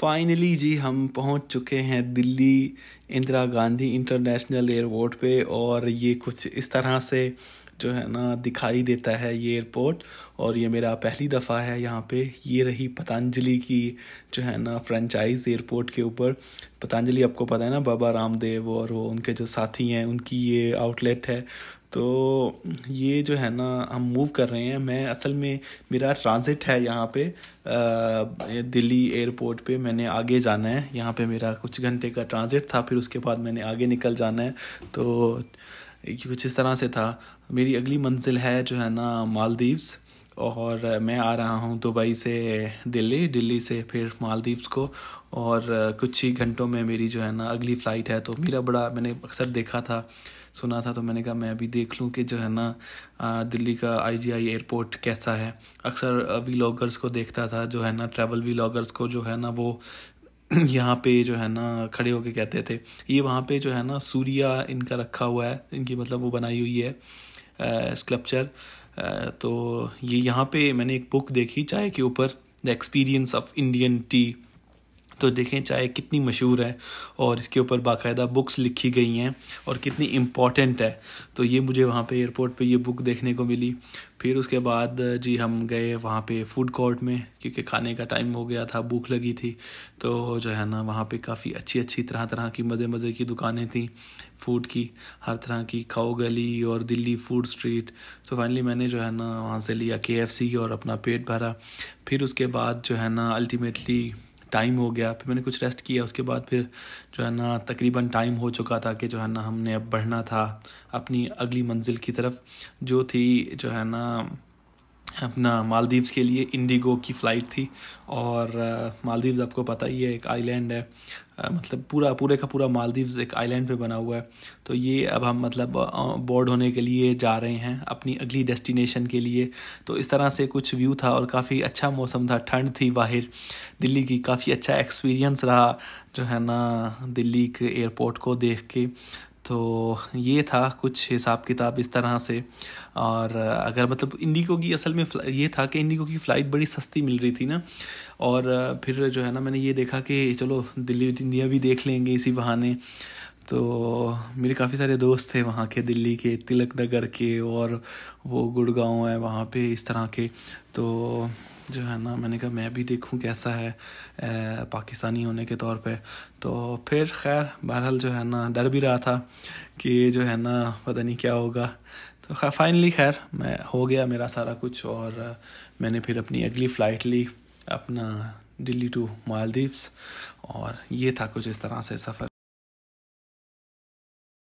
finally जी हम पहुंच चुके हैं दिल्ली इंदिरा गांधी इंटरनेशनल एयरपोर्ट पे और ये कुछ इस तरह से जो है ना दिखाई देता है ये एयरपोर्ट और ये मेरा पहली दफ़ा है यहाँ पे ये रही पतंजलि की जो है ना फ्रेंचाइज एयरपोर्ट के ऊपर पतंजलि आपको पता है ना बाबा रामदेव और वो उनके जो साथी हैं उनकी ये आउटलेट है तो ये जो है ना हम मूव कर रहे हैं मैं असल में मेरा ट्रांज़िट है यहाँ पे दिल्ली एयरपोर्ट पे मैंने आगे जाना है यहाँ पे मेरा कुछ घंटे का ट्रांज़िट था फिर उसके बाद मैंने आगे निकल जाना है तो कुछ इस तरह से था मेरी अगली मंजिल है जो है ना मालदीव्स और मैं आ रहा हूँ दुबई से दिल्ली दिल्ली से फिर मालदीव्स को और कुछ ही घंटों में मेरी जो है ना अगली फ़्लाइट है तो मेरा बड़ा मैंने अक्सर देखा था सुना था तो मैंने कहा मैं अभी देख लूँ कि जो है ना दिल्ली का आईजीआई एयरपोर्ट कैसा है अक्सर व्लॉगर्स को देखता था जो है ना ट्रैवल व्लॉगर्स को जो है ना वो यहाँ पे जो है ना खड़े होके कहते थे ये वहाँ पे जो है ना सूर्या इनका रखा हुआ है इनकी मतलब वो बनाई हुई है स्कल्पचर तो ये यहाँ पे मैंने एक बुक देखी चाय के ऊपर the experience of Indian tea तो देखें चाय कितनी मशहूर है और इसके ऊपर बाकायदा बुक्स लिखी गई हैं और कितनी इम्पॉर्टेंट है तो ये मुझे वहाँ पे एयरपोर्ट पे ये बुक देखने को मिली फिर उसके बाद जी हम गए वहाँ पे फूड कोर्ट में क्योंकि खाने का टाइम हो गया था भूख लगी थी तो जो है ना वहाँ पे काफ़ी अच्छी अच्छी तरह तरह की मज़े मज़े की दुकानें थी फूड की हर तरह की खाओ गली और दिल्ली फूड स्ट्रीट तो फाइनली मैंने जो है ना वहाँ से लिया के और अपना पेट भरा फिर उसके बाद जो है ना अल्टीमेटली टाइम हो गया फिर मैंने कुछ रेस्ट किया उसके बाद फिर जो है ना तकरीबन टाइम हो चुका था कि जो है ना हमने अब बढ़ना था अपनी अगली मंजिल की तरफ जो थी जो है ना अपना मालदीव्स के लिए इंडिगो की फ़्लाइट थी और मालदीव्स आपको पता ही है एक आइलैंड है आ, मतलब पूरा पूरे का पूरा मालदीव्स एक आइलैंड पे बना हुआ है तो ये अब हम मतलब बोर्ड होने के लिए जा रहे हैं अपनी अगली डेस्टिनेशन के लिए तो इस तरह से कुछ व्यू था और काफ़ी अच्छा मौसम था ठंड थी बाहर दिल्ली की काफ़ी अच्छा एक्सपीरियंस रहा जो है ना दिल्ली के एयरपोर्ट को देख के तो ये था कुछ हिसाब किताब इस तरह से और अगर मतलब इंडिगो की असल में ये था कि इंडिगो की फ़्लाइट बड़ी सस्ती मिल रही थी ना और फिर जो है ना मैंने ये देखा कि चलो दिल्ली इंडिया भी देख लेंगे इसी बहाने तो मेरे काफ़ी सारे दोस्त थे वहाँ के दिल्ली के तिलक नगर के और वो गुड़गांव है वहाँ पे इस तरह के तो जो है ना मैंने कहा मैं भी देखूं कैसा है पाकिस्तानी होने के तौर पे तो फिर खैर बहरहाल जो है ना डर भी रहा था कि जो है ना पता नहीं क्या होगा तो खैर फाइनली खैर मैं हो गया मेरा सारा कुछ और मैंने फिर अपनी अगली फ़्लाइट ली अपना दिल्ली टू मालदीव्स और ये था कुछ इस तरह से सफ़र